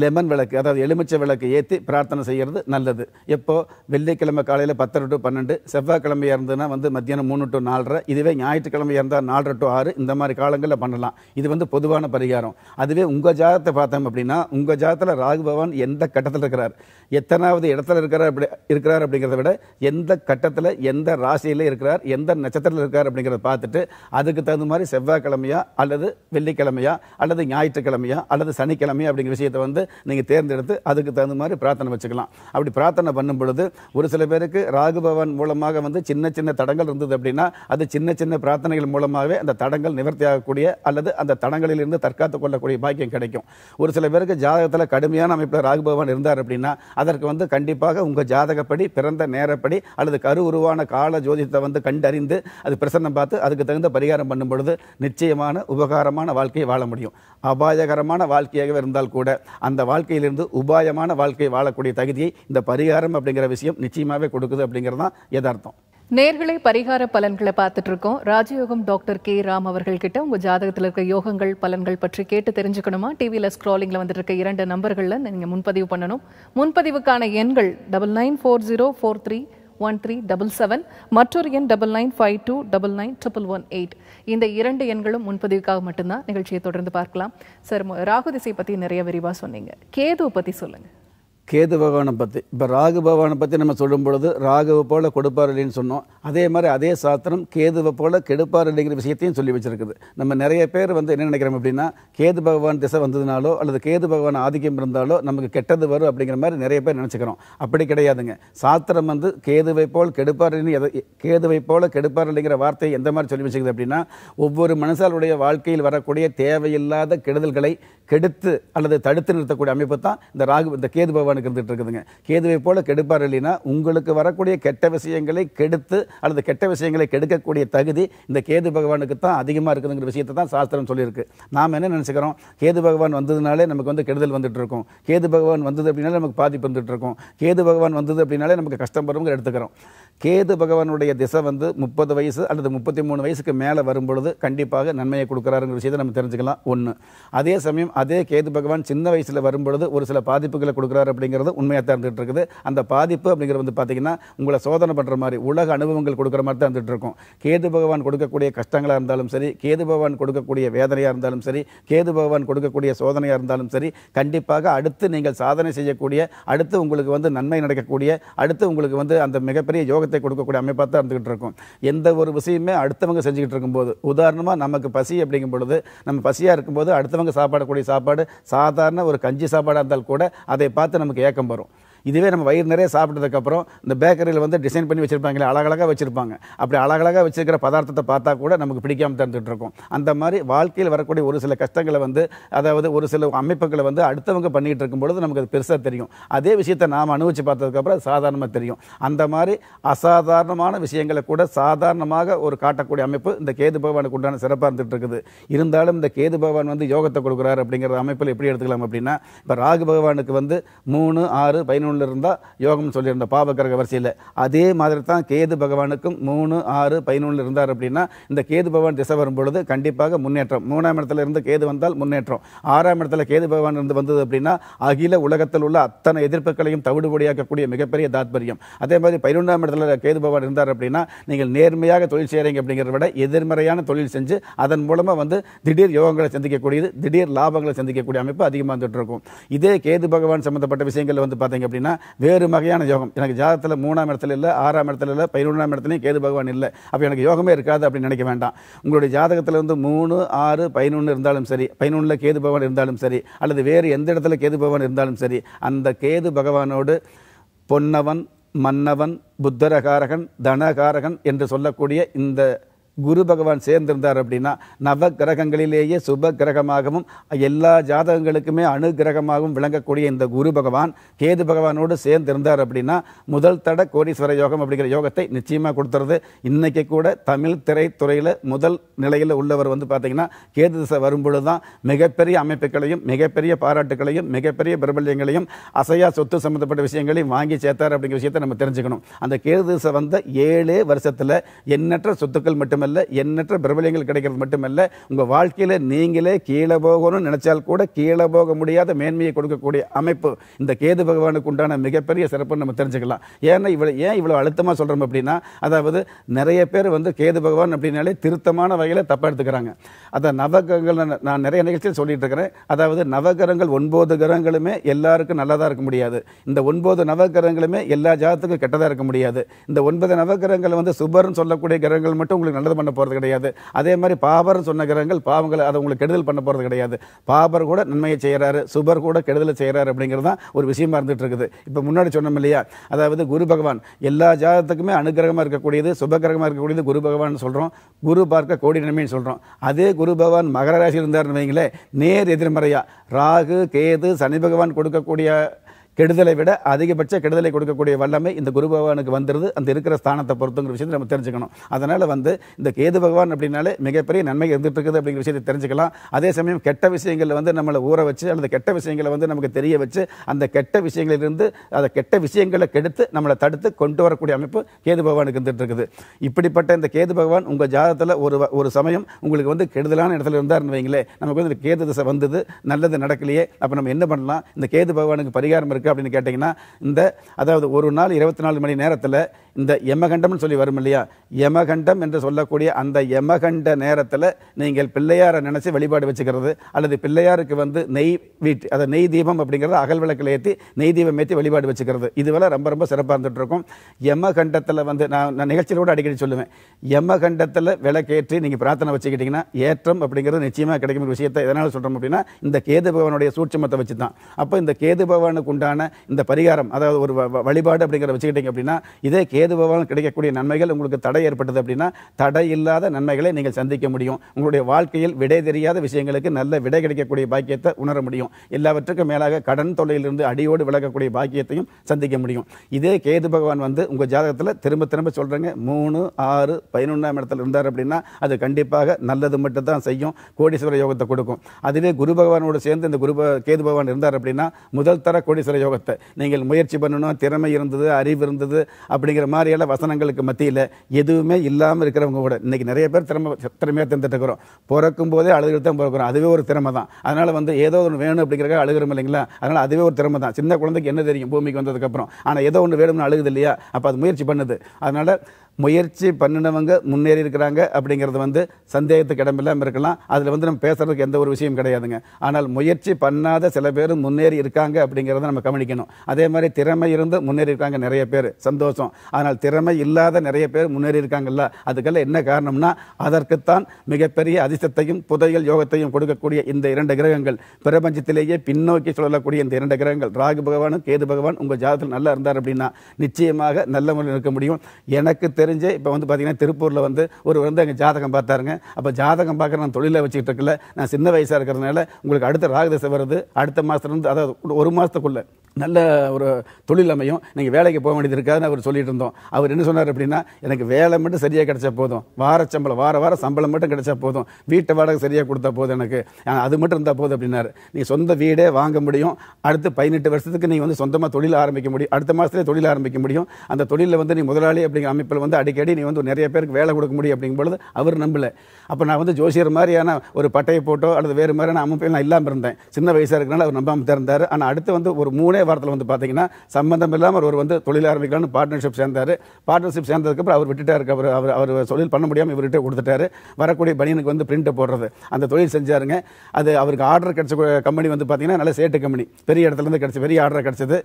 லெமன் விளக்கு அதாவது எலுமிச்சை விளக்கு ஏற்றி பிரார்த்தனை செய்கிறது நல்லது எப்போது வெள்ளிக்கிழமை காலையில் பத்தரை டு பன்னெண்டு செவ்வாய்க்கிழமை இருந்ததுனா வந்து மத்தியானம் மூணு டு நாலரை இதுவே ஞாயிற்றுக்கிழமை இருந்தால் நாலரை டு ஆறு இந்த மாதிரி காலங்களில் பண்ணலாம் இது வந்து பொதுவான பரிகாரம் அதுவே உங்கள் ஜாதத்தை பார்த்தோம் அப்படின்னா உங்கள் ஜாதத்தில் ராகு பவான் எந்த கட்டத்தில் இருக்கிறார் எத்தனாவது இடத்துல இருக்கிறார் அப்படி இருக்கிறார் அப்படிங்கிறத விட எந்த கட்டத்தில் எந்த ராசியில் இருக்கிறார் எந்த நட்சத்திரத்தில் இருக்கார் அப்படிங்கிறத பார்த்துட்டு அதுக்கு தகுந்த மாதிரி செவ்வாய்க்கிழமையா அல்லது வெள்ளிக்கிழமையா அல்லது ஞாயிற்றுக்கிழமையா அல்லது சனிக்கிழமையா அப்படிங்கிற விஷயத்தை வந்து வந்து நீங்கள் தேர்ந்தெடுத்து அதுக்கு தகுந்த மாதிரி பிரார்த்தனை வச்சுக்கலாம் அப்படி பிரார்த்தனை பண்ணும் பொழுது ஒரு சில பேருக்கு ராகுபவன் மூலமாக வந்து சின்ன சின்ன தடங்கள் இருந்தது அப்படின்னா அது சின்ன சின்ன பிரார்த்தனைகள் மூலமாகவே அந்த தடங்கள் நிவர்த்தி ஆகக்கூடிய அல்லது அந்த தடங்களிலிருந்து தற்காத்து கொள்ளக்கூடிய பாக்கியம் கிடைக்கும் ஒரு சில பேருக்கு ஜாதகத்தில் கடுமையான அமைப்பில் ராகுபவன் இருந்தார் அப்படின்னா அதற்கு வந்து கண்டிப்பாக உங்கள் ஜாதகப்படி பிறந்த நேரப்படி அல்லது கரு உருவான கால ஜோதிடத்தை வந்து கண்டறிந்து அது பிரசன்னம் பார்த்து அதுக்கு தகுந்த பரிகாரம் பண்ணும் பொழுது நிச்சயமான உபகாரமான வாழ்க்கையை வாழ முடியும் அபாயகரமான வாழ்க்கையாகவே இருந்தால் கூட அந்த வாழ்க்கையிலிருந்து உபாயமான வாழ்க்கை வாழக்கூடிய தகுதியை இந்த பரிகாரம் அப்படிங்கிற விஷயம் நிச்சயமாகவே கொடுக்குது அப்படிங்கிறது தான் யதார்த்தம் நேர்களை பரிகார பலன்களை பார்த்துட்டு இருக்கோம் ராஜயோகம் டாக்டர் கே ராம் அவர்கள் கிட்ட உங்க ஜாதகத்தில் இருக்க யோகங்கள் பலன்கள் பற்றி கேட்டு தெரிஞ்சுக்கணுமா டிவியில் ஸ்க்ராலிங்கில் வந்துட்டு இருக்க இரண்டு நம்பர்களில் நீங்கள் முன்பதிவு பண்ணணும் முன்பதிவுக்கான எண்கள் double nine four zero four three one three double seven மற்றொரு எண் double nine five two double nine triple one eight இந்த இரண்டு எண்களும் முன்பதிவுக்காக மட்டும்தான் நிகழ்ச்சியை தொடர்ந்து பார்க்கலாம் சார் ராகு திசை பற்றி நிறைய விரிவாக சொன்னீங்க கேதுவை பற்றி சொல்லுங்கள் கேது பகவானை பற்றி இப்போ ராகு பகவானை பற்றி நம்ம சொல்லும் பொழுது ராகுவை போல் கொடுப்பார் இல்லைன்னு சொன்னோம் அதே மாதிரி அதே சாத்திரம் கேதுவை போல் கெடுப்பார் அப்படிங்கிற விஷயத்தையும் சொல்லி வச்சுருக்குது நம்ம நிறைய பேர் வந்து என்ன நினைக்கிறோம் அப்படின்னா கேது பகவான் திசை வந்ததுனாலோ அல்லது கேது பகவான் ஆதிக்கம் இருந்தாலோ நமக்கு கெட்டது வரும் அப்படிங்கிற மாதிரி நிறைய பேர் நினச்சிக்கிறோம் அப்படி கிடையாதுங்க சாத்திரம் வந்து கேதுவை போல் கெடுப்பார் கேதுவை போல் கெடுப்பார் அப்படிங்கிற வார்த்தையை எந்த மாதிரி சொல்லி வச்சுக்குது அப்படின்னா ஒவ்வொரு மனுஷாலுடைய வாழ்க்கையில் வரக்கூடிய தேவையில்லாத கெடுதல்களை கெடுத்து அல்லது தடுத்து நிறுத்தக்கூடிய அமைப்பு தான் இந்த ராகு இந்த கேது பகவான் உங்களுக்கு இருந்துகிட்டு இருக்குதுங்க கேதுவை போல கெடுப்பார் இல்லைன்னா உங்களுக்கு வரக்கூடிய கெட்ட விஷயங்களை கெடுத்து அல்லது கெட்ட விஷயங்களை கெடுக்கக்கூடிய தகுதி இந்த கேது பகவானுக்கு தான் அதிகமாக இருக்குதுங்கிற விஷயத்தை தான் சாஸ்திரம் சொல்லியிருக்கு நாம் என்ன நினச்சிக்கிறோம் கேது பகவான் வந்ததுனாலே நமக்கு வந்து கெடுதல் வந்துட்டு இருக்கும் கேது பகவான் வந்தது அப்படின்னாலே நமக்கு பாதிப்பு வந்துட்டு இருக்கும் கேது பகவான் வந்தது அப்படின்னாலே நமக்கு கஷ்டம் வருங்கிற எடுத்துக்கிறோம் கேது பகவானுடைய திசை வந்து முப்பது வயசு அல்லது முப்பத்தி மூணு வயசுக்கு மேலே வரும்பொழுது கண்டிப்பாக நன்மையை கொடுக்குறாருங்கிற விஷயத்தை நம்ம தெரிஞ்சுக்கலாம் ஒன்று அதே சமயம் அதே கேது பகவான் சின்ன வயசில் வரும்பொழுது ஒரு சில பாதிப்புகளை கொடுக்குறாரு அப்படி அப்படிங்கிறது உண்மையாக தான் இருந்துகிட்டு இருக்குது அந்த பாதிப்பு அப்படிங்கிறது வந்து பார்த்தீங்கன்னா உங்களை சோதனை பண்ணுற மாதிரி உலக அனுபவங்கள் கொடுக்குற மாதிரி தான் இருந்துகிட்டு இருக்கும் கேது பகவான் கொடுக்கக்கூடிய கஷ்டங்களாக இருந்தாலும் சரி கேது பகவான் கொடுக்கக்கூடிய வேதனையாக இருந்தாலும் சரி கேது பகவான் கொடுக்கக்கூடிய சோதனையாக இருந்தாலும் சரி கண்டிப்பாக அடுத்து நீங்கள் சாதனை செய்யக்கூடிய அடுத்து உங்களுக்கு வந்து நன்மை நடக்கக்கூடிய அடுத்து உங்களுக்கு வந்து அந்த மிகப்பெரிய யோகத்தை கொடுக்கக்கூடிய அமைப்பாக தான் இருந்துகிட்டு இருக்கும் எந்த ஒரு விஷயமே அடுத்தவங்க செஞ்சுக்கிட்டு இருக்கும்போது உதாரணமாக நமக்கு பசி அப்படிங்கும் பொழுது நம்ம பசியாக இருக்கும்போது அடுத்தவங்க சாப்பாடக்கூடிய சாப்பாடு சாதாரண ஒரு கஞ்சி சாப்பாடாக இருந்தால் கூட அதை பார்த்து நமக்கு que ya cambiaron. இதுவே நம்ம வயிறு நிறைய சாப்பிட்டதுக்கப்புறம் இந்த பேக்கரியில் வந்து டிசைன் பண்ணி வச்சுருப்பாங்களே அழகழகாக வச்சுருப்பாங்க அப்படி அழகழகாக வச்சுருக்கிற பதார்த்தத்தை பார்த்தா கூட நமக்கு பிடிக்காமல் தந்துட்டு இருக்கோம் அந்த மாதிரி வாழ்க்கையில் வரக்கூடிய ஒரு சில கஷ்டங்களை வந்து அதாவது ஒரு சில அமைப்புகளை வந்து அடுத்தவங்க பண்ணிகிட்டு இருக்கும்பொழுது நமக்கு அது பெருசாக தெரியும் அதே விஷயத்தை நாம் அனுபவித்து பார்த்ததுக்கப்புறம் அது சாதாரணமாக தெரியும் அந்த மாதிரி அசாதாரணமான விஷயங்களை கூட சாதாரணமாக ஒரு காட்டக்கூடிய அமைப்பு இந்த கேது பகவானுக்கு உண்டான சிறப்பாக இருந்துகிட்டு இருக்குது இருந்தாலும் இந்த கேது பகவான் வந்து யோகத்தை கொடுக்குறாரு அப்படிங்கிற அமைப்பில் எப்படி எடுத்துக்கலாம் அப்படின்னா இப்போ ராகு பகவானுக்கு வந்து மூணு ஆறு பதினொன்று நூலில் இருந்தால் யோகம் சொல்லியிருந்த பாபகிரக வரிசையில் அதே மாதிரி தான் கேது பகவானுக்கும் மூணு ஆறு பதினொன்றில் இருந்தார் அப்படின்னா இந்த கேது பகவான் திசை வரும்பொழுது கண்டிப்பாக முன்னேற்றம் மூணாம் இடத்துல இருந்து கேது வந்தால் முன்னேற்றம் ஆறாம் இடத்துல கேது பகவான் இருந்து வந்தது அப்படின்னா அகில உலகத்தில் உள்ள அத்தனை எதிர்ப்புகளையும் தவிடுபடியாக்கக்கூடிய மிகப்பெரிய தாத்பரியம் அதே மாதிரி பதினொன்றாம் இடத்துல கேது பகவான் இருந்தார் அப்படின்னா நீங்கள் நேர்மையாக தொழில் செய்கிறீங்க அப்படிங்கிறத விட எதிர்மறையான தொழில் செஞ்சு அதன் மூலமாக வந்து திடீர் யோகங்களை சந்திக்கக்கூடியது திடீர் லாபங்களை சந்திக்கக்கூடிய அமைப்பு அதிகமாக வந்துட்டு இருக்கும் இதே கேது பகவான் சம்பந்தப்பட்ட விஷயங்கள் வந்து பார்த்தீங்க அப்படின்னா வேறு வகையான யோகம் எனக்கு ஜாதகத்தில் மூணாம் இடத்துல இல்லை ஆறாம் இடத்துல இல்லை பதினொன்றாம் இடத்துலையும் கேது பகவான் இல்லை அப்போ எனக்கு யோகமே இருக்காது அப்படின்னு நினைக்க வேண்டாம் உங்களுடைய ஜாதகத்தில் வந்து மூணு ஆறு பதினொன்று இருந்தாலும் சரி பதினொன்றில் கேது பகவான் இருந்தாலும் சரி அல்லது வேறு எந்த இடத்துல கேது பகவான் இருந்தாலும் சரி அந்த கேது பகவானோடு பொன்னவன் மன்னவன் புத்தரகாரகன் தனகாரகன் என்று சொல்லக்கூடிய இந்த குரு பகவான் சேர்ந்திருந்தார் அப்படின்னா நவ கிரகங்களிலேயே சுப கிரகமாகவும் எல்லா ஜாதகங்களுக்குமே அணு கிரகமாகவும் விளங்கக்கூடிய இந்த குரு பகவான் கேது பகவானோடு சேர்ந்திருந்தார் அப்படின்னா முதல் தட கோடீஸ்வர யோகம் அப்படிங்கிற யோகத்தை நிச்சயமாக கொடுத்துறது இன்றைக்கி கூட தமிழ் திரைத்துறையில் முதல் நிலையில் உள்ளவர் வந்து பார்த்திங்கன்னா கேது திசை வரும்பொழுது தான் மிகப்பெரிய அமைப்புகளையும் மிகப்பெரிய பாராட்டுகளையும் மிகப்பெரிய பிரபல்யங்களையும் அசையா சொத்து சம்மந்தப்பட்ட விஷயங்களையும் வாங்கி சேர்த்தார் அப்படிங்கிற விஷயத்தை நம்ம தெரிஞ்சுக்கணும் அந்த கேது திசை வந்த ஏழே வருஷத்தில் எண்ணற்ற சொத்துக்கள் மட்டுமல்ல மட்டுமல்ல எண்ணற்ற பிரபலியங்கள் கிடைக்கிறது மட்டுமல்ல உங்கள் வாழ்க்கையில நீங்களே கீழே போகணும்னு நினைச்சால் கூட கீழே போக முடியாத மேன்மையை கொடுக்கக்கூடிய அமைப்பு இந்த கேது பகவானுக்கு உண்டான மிகப்பெரிய சிறப்புன்னு நம்ம தெரிஞ்சுக்கலாம் ஏன்னா இவ்வளவு ஏன் இவ்வளவு அழுத்தமாக சொல்றோம் அப்படின்னா அதாவது நிறைய பேர் வந்து கேது பகவான் அப்படின்னாலே திருத்தமான வகையில் தப்பாக எடுத்துக்கிறாங்க அதை நவகிரகங்கள் நான் நிறைய நிகழ்ச்சியில் சொல்லிட்டு இருக்கிறேன் அதாவது நவகிரகங்கள் ஒன்பது கிரகங்களுமே எல்லாருக்கும் நல்லதாக இருக்க முடியாது இந்த ஒன்பது நவகிரகங்களுமே எல்லா ஜாதத்துக்கும் கெட்டதாக இருக்க முடியாது இந்த ஒன்பது நவகிரகங்கள் வந்து சுபர்னு சொல்லக்கூடிய கிரகங்கள் மட்டும் உங்களுக்கு நல்லது பண்ண போகிறது கிடையாது அதே மாதிரி பாபர்னு சொன்ன கிரகங்கள் பாவங்களை அதை உங்களுக்கு கெடுதல் பண்ண போகிறது கிடையாது பாபர் கூட நன்மையை செய்கிறாரு சுபர் கூட கெடுதலை செய்கிறாரு அப்படிங்கிறது தான் ஒரு விஷயமா இருந்துட்டு இருக்குது இப்போ முன்னாடி சொன்னோம் இல்லையா அதாவது குரு பகவான் எல்லா ஜாதத்துக்குமே அனுகிரகமாக இருக்கக்கூடியது சுபகிரகமாக இருக்கக்கூடியது குரு பகவான் சொல்கிறோம் குரு பார்க்க கோடி நன்மைன்னு சொல்கிறோம் அதே குரு பகவான் மகர ராசி இருந்தார் வைங்களேன் நேர் எதிர்மறையாக ராகு கேது சனி பகவான் கொடுக்கக்கூடிய கெடுதலை விட அதிகபட்ச கெடுதலை கொடுக்கக்கூடிய வல்லமை இந்த குரு பகவானுக்கு வந்துடுது அந்த இருக்கிற ஸ்தானத்தை பொறுத்துங்கிற விஷயத்தை நம்ம தெரிஞ்சுக்கணும் அதனால் வந்து இந்த கேது பகவான் அப்படின்னாலே மிகப்பெரிய நன்மை இருந்துட்டு இருக்குது அப்படிங்கிற விஷயத்தை தெரிஞ்சுக்கலாம் அதே சமயம் கெட்ட விஷயங்களில் வந்து நம்மளை ஊற வச்சு அல்லது கெட்ட விஷயங்களை வந்து நமக்கு தெரிய வச்சு அந்த கெட்ட விஷயங்களிலிருந்து அதை கெட்ட விஷயங்களை கெடுத்து நம்மளை தடுத்து கொண்டு வரக்கூடிய அமைப்பு கேது பகவானுக்கு இருந்துட்டு இருக்குது இப்படிப்பட்ட இந்த கேது பகவான் உங்கள் ஜாதத்தில் ஒரு ஒரு சமயம் உங்களுக்கு வந்து கெடுதலான இடத்துல இருந்தார்னு வைங்களேன் நமக்கு வந்து கேது திசை வந்தது நல்லது நடக்கலையே அப்போ நம்ம என்ன பண்ணலாம் இந்த கேது பகவானுக்கு பரிகாரம் இருக்குது இருக்குது அப்படின்னு கேட்டிங்கன்னா இந்த அதாவது ஒரு நாள் இருபத்தி நாலு மணி நேரத்தில் இந்த யமகண்டம்னு சொல்லி வரும் இல்லையா யமகண்டம் என்று சொல்லக்கூடிய அந்த யமகண்ட நேரத்தில் நீங்கள் பிள்ளையாரை நினச்சி வழிபாடு வச்சுக்கிறது அல்லது பிள்ளையாருக்கு வந்து நெய் வீட்டு அதை நெய் தீபம் அப்படிங்கிறது அகல் விளக்கில் ஏற்றி நெய் தீபம் ஏற்றி வழிபாடு வச்சுக்கிறது இதுவெல்லாம் ரொம்ப ரொம்ப சிறப்பாக இருந்துகிட்டு இருக்கும் யமகண்டத்தில் வந்து நான் நான் நிகழ்ச்சியில் கூட அடிக்கடி சொல்லுவேன் யமகண்டத்தில் விளக்கேற்றி நீங்கள் பிரார்த்தனை வச்சுக்கிட்டிங்கன்னா ஏற்றம் அப்படிங்கிறது நிச்சயமாக கிடைக்கும் விஷயத்தை எதனால் சொல்கிறோம் அப்படின்னா இந்த கேது பவனுடைய சூட்சமத்தை வச்சு தான் அப்போ இந்த கேது பவனுக்கு உண்டான வகையான இந்த பரிகாரம் அதாவது ஒரு வழிபாடு அப்படிங்கிற வச்சுக்கிட்டீங்க அப்படின்னா இதே கேது பகவான் கிடைக்கக்கூடிய நன்மைகள் உங்களுக்கு தடை ஏற்பட்டது அப்படின்னா தடை இல்லாத நன்மைகளை நீங்கள் சந்திக்க முடியும் உங்களுடைய வாழ்க்கையில் விடை தெரியாத விஷயங்களுக்கு நல்ல விடை கிடைக்கக்கூடிய பாக்கியத்தை உணர முடியும் எல்லாவற்றுக்கும் மேலாக கடன் தொல்லையிலிருந்து அடியோடு விளக்கக்கூடிய பாக்கியத்தையும் சந்திக்க முடியும் இதே கேது பகவான் வந்து உங்கள் ஜாதகத்தில் திரும்ப திரும்ப சொல்கிறேங்க மூணு ஆறு பதினொன்றாம் இடத்துல இருந்தார் அப்படின்னா அது கண்டிப்பாக நல்லது மட்டும் தான் செய்யும் கோடீஸ்வர யோகத்தை கொடுக்கும் அதுவே குரு பகவானோடு சேர்ந்து இந்த குரு கேது பகவான் இருந்தார் அப்படின்னா முதல் தர கோடீஸ்வர யோகம் பிரயோகத்தை நீங்கள் முயற்சி பண்ணணும் திறமை இருந்தது அறிவு இருந்தது அப்படிங்கிற மாதிரியெல்லாம் வசனங்களுக்கு மத்தியில் எதுவுமே இல்லாமல் இருக்கிறவங்க கூட இன்றைக்கி நிறைய பேர் திறமை திறமையாக தந்துட்டு இருக்கிறோம் பிறக்கும் போதே அழுகிறது தான் பிறக்கிறோம் அதுவே ஒரு திறமை தான் அதனால் வந்து ஏதோ ஒன்று வேணும் அப்படிங்கிறக்காக அழுகிறோம் இல்லைங்களா அதனால் அதுவே ஒரு திறமை தான் சின்ன குழந்தைக்கு என்ன தெரியும் பூமிக்கு வந்ததுக்கப்புறம் ஆனால் ஏதோ ஒன்று வேணும்னு அழுகுது இல்லையா அப்போ அது முயற்சி பண்ணுது அதனால் முயற்சி பண்ணினவங்க முன்னேறி இருக்கிறாங்க அப்படிங்கிறது வந்து சந்தேகத்துக்கு இடமில்லாமல் இருக்கலாம் அதில் வந்து நம்ம பேசுகிறதுக்கு எந்த ஒரு விஷயம் கிடையாதுங்க ஆனால் முயற்சி பண்ணாத சில பேர் முன்னேறி இருக்காங்க அப்படிங்கிறத நம்ம கவனிக்கணும் அதே மாதிரி திறமை இருந்து முன்னேறி இருக்காங்க நிறைய பேர் சந்தோஷம் ஆனால் திறமை இல்லாத நிறைய பேர் முன்னேறி இருக்காங்கல்ல அதுக்கெல்லாம் என்ன காரணம்னா அதற்குத்தான் மிகப்பெரிய அதிசத்தையும் புதையல் யோகத்தையும் கொடுக்கக்கூடிய இந்த இரண்டு கிரகங்கள் பிரபஞ்சத்திலேயே பின்னோக்கி சொல்லக்கூடிய இந்த இரண்டு கிரகங்கள் ராகு பகவானும் கேது பகவான் உங்கள் ஜாதத்தில் நல்லா இருந்தார் அப்படின்னா நிச்சயமாக நல்ல முறையில் இருக்க முடியும் எனக்கு தெரியும் தெரிஞ்சு இப்போ வந்து பார்த்தீங்கன்னா திருப்பூரில் வந்து ஒரு வந்து அங்கே ஜாதகம் பார்த்தாருங்க அப்போ ஜாதகம் பார்க்குற நான் தொழிலை வச்சுக்கிட்டு இருக்கல நான் சின்ன வயசாக இருக்கிறதுனால உங்களுக்கு அடுத்த ராகதசை வருது அடுத்த மாதத்துலேருந்து அதாவது ஒரு மாதத்துக்குள்ளே நல்ல ஒரு தொழில் அமையும் நீங்கள் வேலைக்கு போக வேண்டியது இருக்காதுன்னு அவர் சொல்லிட்டு இருந்தோம் அவர் என்ன சொன்னார் அப்படின்னா எனக்கு வேலை மட்டும் சரியாக கிடைச்சா போதும் வார சம்பளம் வார வாரம் சம்பளம் மட்டும் கிடைச்சா போதும் வீட்டை வாடகை சரியாக கொடுத்தா போதும் எனக்கு அது மட்டும் இருந்தால் போதும் அப்படின்னாரு நீங்கள் சொந்த வீடே வாங்க முடியும் அடுத்து பதினெட்டு வருஷத்துக்கு நீங்கள் வந்து சொந்தமாக தொழில் ஆரம்பிக்க முடியும் அடுத்த மாதத்துலேயே தொழில் ஆரம்பிக்க முடியும் அந்த தொழிலில் வந்து நீங்கள் முதலாளி அப்படிங்கிற அமைப்பில் வந்து அடிக்கடி நீ வந்து நிறைய பேருக்கு வேலை கொடுக்க முடியும் அப்படிங்கும் பொழுது அவர் நம்பலை அப்போ நான் வந்து ஜோசியர் மாதிரியான ஒரு பட்டையை போட்டோ அல்லது வேறு மாதிரியான அமைப்பில் நான் இல்லாமல் இருந்தேன் சின்ன வயசாக இருக்கிறனால அவர் நம்பாமல் திறந்தார் ஆனால் அடுத்து வந்து ஒரு மூணே வாரத்தில் வந்து பார்த்தீங்கன்னா சம்பந்தம் இல்லாமல் அவர் வந்து தொழில் ஆரம்பிக்கலாம்னு பார்ட்னர்ஷிப் சேர்ந்தார் பார்ட்னர்ஷிப் சேர்ந்ததுக்கப்புறம் அவர் விட்டுட்டார் அவர் அவர் அவர் தொழில் பண்ண முடியாமல் இவர்கிட்ட கொடுத்துட்டாரு வரக்கூடிய பனியனுக்கு வந்து பிரிண்ட்டை போடுறது அந்த தொழில் செஞ்சாருங்க அது அவருக்கு ஆர்டர் கிடைச்ச கம்பெனி வந்து பார்த்தீங்கன்னா நல்ல சேட்டு கம்பெனி பெரிய இடத்துலேருந்து கிடச்சி பெரிய ஆர்டர் கிடச்சிது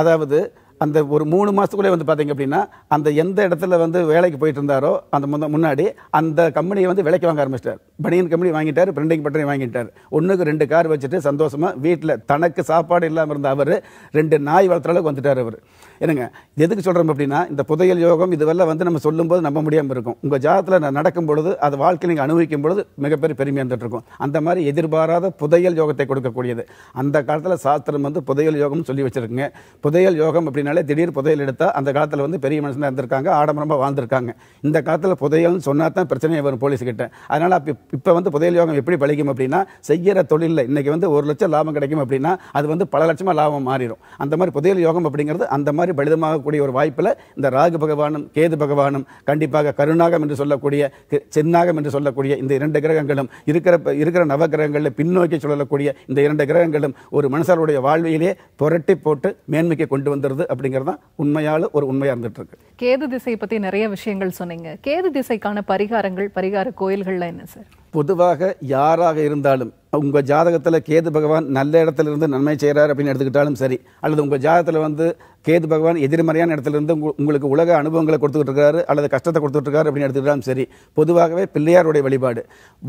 அதாவது அந்த ஒரு மூணு மாதத்துக்குள்ளே வந்து பார்த்தீங்க அப்படின்னா அந்த எந்த இடத்துல வந்து வேலைக்கு போயிட்டு இருந்தாரோ அந்த முன்னாடி அந்த கம்பெனியை வந்து விலைக்கு வாங்க ஆரம்பிச்சிட்டார் பனியன் கம்பெனி வாங்கிட்டார் பிரிண்டிங் பட்டனி வாங்கிட்டார் ஒன்றுக்கு ரெண்டு கார் வச்சுட்டு சந்தோஷமாக வீட்டில் தனக்கு சாப்பாடு இல்லாமல் இருந்த அவர் ரெண்டு நாய் வளர்த்துற அளவுக்கு வந்துட்டார் அவர் என்னங்க இது எதுக்கு சொல்கிறோம் அப்படின்னா இந்த புதையல் யோகம் இதுவெல்லாம் வந்து நம்ம சொல்லும்போது நம்ப முடியாமல் இருக்கும் உங்கள் ஜாதத்தில் நான் நடக்கும் பொழுது அது வாழ்க்கை நீங்கள் அனுபவிக்கும் பொழுது மிகப்பெரிய பெருமையாக இருந்துட்டு அந்த மாதிரி எதிர்பாராத புதையல் யோகத்தை கொடுக்கக்கூடியது அந்த காலத்தில் சாஸ்திரம் வந்து புதையல் யோகம்னு சொல்லி வச்சுருக்குங்க புதையல் யோகம் அப்படின்னாலே திடீர் புதையல் எடுத்தால் அந்த காலத்தில் வந்து பெரிய மனுஷனாக இருந்திருக்காங்க ஆடம்பரமாக வாழ்ந்திருக்காங்க இந்த காலத்தில் புதையல்னு சொன்னால் தான் பிரச்சனையே வரும் போலீஸ்கிட்ட அதனால் அப்போ இப்போ வந்து புதையல் யோகம் எப்படி பழிக்கும் அப்படின்னா செய்கிற தொழிலில் இன்றைக்கி வந்து ஒரு லட்சம் லாபம் கிடைக்கும் அப்படின்னா அது வந்து பல லட்சமாக லாபம் மாறிடும் அந்த மாதிரி புதையல் யோகம் அப்படிங்கிறது அந்த மாதிரி நன்றாக பலிதமாகக்கூடிய ஒரு வாய்ப்பில் இந்த ராகு பகவானும் கேது பகவானும் கண்டிப்பாக கருணாகம் என்று சொல்லக்கூடிய சென்னாகம் என்று சொல்லக்கூடிய இந்த இரண்டு கிரகங்களும் இருக்கிற இருக்கிற நவ கிரகங்களில் பின்னோக்கி சொல்லக்கூடிய இந்த இரண்டு கிரகங்களும் ஒரு மனுஷருடைய வாழ்வியிலே புரட்டி போட்டு மேன்மைக்கு கொண்டு வந்துருது அப்படிங்கிறது தான் உண்மையால ஒரு உண்மையாக இருந்துட்டு இருக்கு கேது திசை பற்றி நிறைய விஷயங்கள் சொன்னீங்க கேது திசைக்கான பரிகாரங்கள் பரிகார கோயில்கள்லாம் என்ன சார் பொதுவாக யாராக இருந்தாலும் உங்கள் ஜாதகத்தில் கேது பகவான் நல்ல இடத்துல இருந்து நன்மை செய்கிறார் அப்படின்னு எடுத்துக்கிட்டாலும் சரி அல்லது உங்கள் ஜாதகத்தில் வந்து கேது பகவான் எதிர்மறையான இடத்துல இருந்து உங்களுக்கு உலக அனுபவங்களை கொடுத்துக்கிட்டு இருக்காரு அல்லது கஷ்டத்தை கொடுத்துட்டு இருக்காரு அப்படின்னு எடுத்துக்கிட்டாலும் சரி பொதுவாகவே பிள்ளையாருடைய வழிபாடு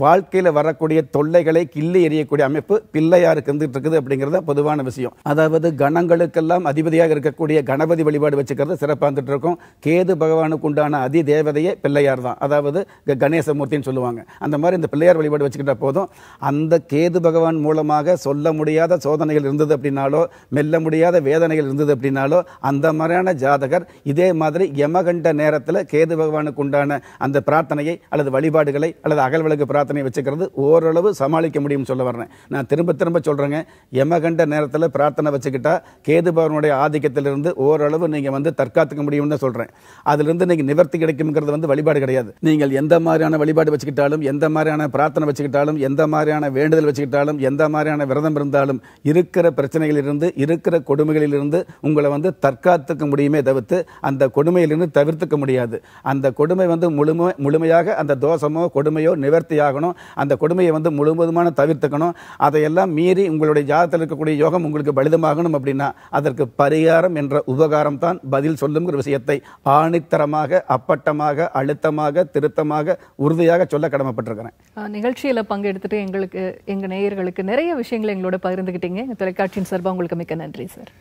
வாழ்க்கையில் வரக்கூடிய தொல்லைகளை கிள்ளி எறியக்கூடிய அமைப்பு பிள்ளையாருக்கு இருந்துகிட்டு இருக்குது அப்படிங்கிறத பொதுவான விஷயம் அதாவது கணங்களுக்கெல்லாம் அதிபதியாக இருக்கக்கூடிய கணபதி வழிபாடு வச்சுக்கிறது சிறப்பாக இருக்கும் கேது பகவானுக்கு உண்டான அதி தேவதையே பிள்ளையார் தான் அதாவது கணேசமூர்த்தின்னு சொல்லுவாங்க அந்த மாதிரி இந்த பிள்ளையார் வழிபாடு வச்சுக்கிட்ட போதும் அந்த கேது பகவான் மூலமாக சொல்ல முடியாத சோதனைகள் இருந்தது அப்படின்னாலோ மெல்ல முடியாத வேதனைகள் இருந்தது அப்படின்னாலோ அந்த மாதிரியான ஜாதகர் இதே மாதிரி யமகண்ட நேரத்தில் கேது பகவானுக்கு உண்டான அந்த பிரார்த்தனையை அல்லது வழிபாடுகளை அல்லது அகல்விளக்கு பிரார்த்தனை வச்சுக்கிறது ஓரளவு சமாளிக்க முடியும்னு சொல்ல வரேன் நான் திரும்ப திரும்ப சொல்கிறேங்க யமகண்ட நேரத்தில் பிரார்த்தனை வச்சுக்கிட்டா கேது பகவானுடைய ஆதிக்கத்திலிருந்து ஓரளவு நீங்கள் வந்து தற்காத்துக்க முடியும்னு சொல்கிறேன் அதிலிருந்து நீங்கள் நிவர்த்தி கிடைக்கும்ங்கிறது வந்து வழிபாடு கிடையாது நீங்கள் எந்த மாதிரியான வழிபாடு வச்சுக்கிட்டாலும் எந்த மாதிரியான பிரார்த்தனை வச்சுக்கிட்டாலும் எந்த மாதிரியான வேண்டுதல் நோன்பில் வச்சுக்கிட்டாலும் எந்த மாதிரியான விரதம் இருந்தாலும் இருக்கிற பிரச்சனைகளிலிருந்து இருக்கிற கொடுமைகளிலிருந்து உங்களை வந்து தற்காத்துக்க முடியுமே தவிர்த்து அந்த கொடுமையிலிருந்து தவிர்த்துக்க முடியாது அந்த கொடுமை வந்து முழுமை முழுமையாக அந்த தோஷமோ கொடுமையோ நிவர்த்தி ஆகணும் அந்த கொடுமையை வந்து முழுவதுமான தவிர்த்துக்கணும் அதையெல்லாம் மீறி உங்களுடைய ஜாதத்தில் இருக்கக்கூடிய யோகம் உங்களுக்கு பலிதமாகணும் அப்படின்னா அதற்கு பரிகாரம் என்ற உபகாரம் தான் பதில் சொல்லுங்கிற விஷயத்தை ஆணித்தரமாக அப்பட்டமாக அழுத்தமாக திருத்தமாக உறுதியாக சொல்ல கடமைப்பட்டிருக்கிறேன் நிகழ்ச்சியில் பங்கெடுத்துட்டு எங்களுக்கு எங்கள் நேயர்களுக்கு நிறைய விஷயங்களை எங்களோட பகிர்ந்துக்கிட்டீங்க எங்கள் தொலைக்காட்சியின் சார்பாக உங்களுக்கு மிக்க நன்றி சார்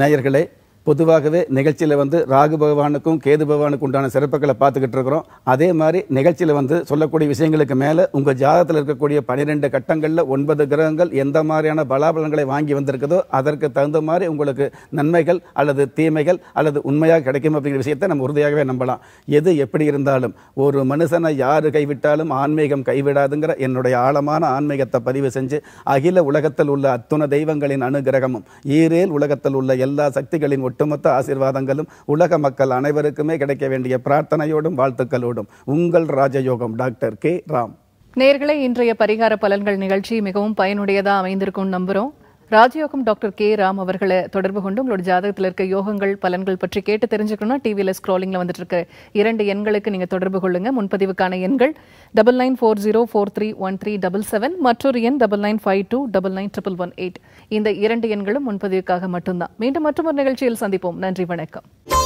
நேயர்களே பொதுவாகவே நிகழ்ச்சியில் வந்து ராகு பகவானுக்கும் கேது பகவானுக்கும் உண்டான சிறப்புகளை பார்த்துக்கிட்டு இருக்கிறோம் அதே மாதிரி நிகழ்ச்சியில் வந்து சொல்லக்கூடிய விஷயங்களுக்கு மேலே உங்கள் ஜாதகத்தில் இருக்கக்கூடிய பனிரெண்டு கட்டங்களில் ஒன்பது கிரகங்கள் எந்த மாதிரியான பலாபலன்களை வாங்கி வந்திருக்குதோ அதற்கு தகுந்த மாதிரி உங்களுக்கு நன்மைகள் அல்லது தீமைகள் அல்லது உண்மையாக கிடைக்கும் அப்படிங்கிற விஷயத்தை நம்ம உறுதியாகவே நம்பலாம் எது எப்படி இருந்தாலும் ஒரு மனுஷனை யார் கைவிட்டாலும் ஆன்மீகம் கைவிடாதுங்கிற என்னுடைய ஆழமான ஆன்மீகத்தை பதிவு செஞ்சு அகில உலகத்தில் உள்ள அத்துண தெய்வங்களின் அனுகிரகமும் ஈரேல் உலகத்தில் உள்ள எல்லா சக்திகளின் ஒட்டுமொத்த ஆசீர்வாதங்களும் உலக மக்கள் அனைவருக்குமே கிடைக்க வேண்டிய பிரார்த்தனையோடும் வாழ்த்துக்களோடும் உங்கள் ராஜயோகம் டாக்டர் கே ராம் நேர்களை இன்றைய பரிகார பலன்கள் நிகழ்ச்சி மிகவும் பயனுடையதாக அமைந்திருக்கும் நம்புகிறோம் ராஜயோகம் டாக்டர் கே ராம் அவர்களை தொடர்பு கொண்டு உங்களோட ஜாதகத்தில் இருக்க யோகங்கள் பலன்கள் பற்றி கேட்டு தெரிஞ்சுக்கணும்னா டிவியில் ஸ்க்ரோலிங்கில் வந்துட்டு இருக்க இரண்டு எண்களுக்கு நீங்கள் தொடர்பு கொள்ளுங்க முன்பதிவுக்கான எண்கள் double nine four zero four three one three double seven மற்றொரு எண் double nine five two double nine triple one eight இந்த இரண்டு எண்களும் முன்பதிவுக்காக மட்டும்தான் மீண்டும் மற்றொரு நிகழ்ச்சியில் சந்திப்போம் நன்றி வணக்கம்